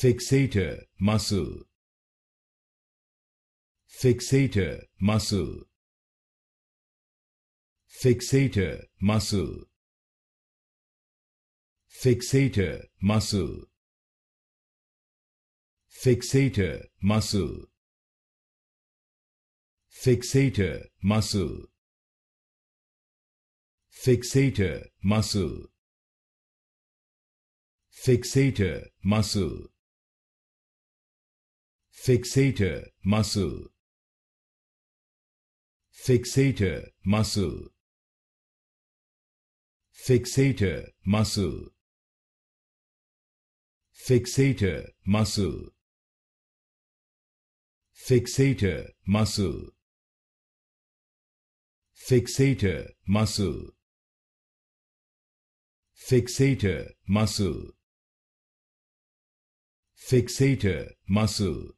fixator muscle fixator muscle fixator muscle fixator muscle fixator muscle fixator muscle fixator muscle fixator muscle fixator muscle fixator muscle fixator muscle fixator muscle fixator muscle fixator muscle fixator muscle fixator muscle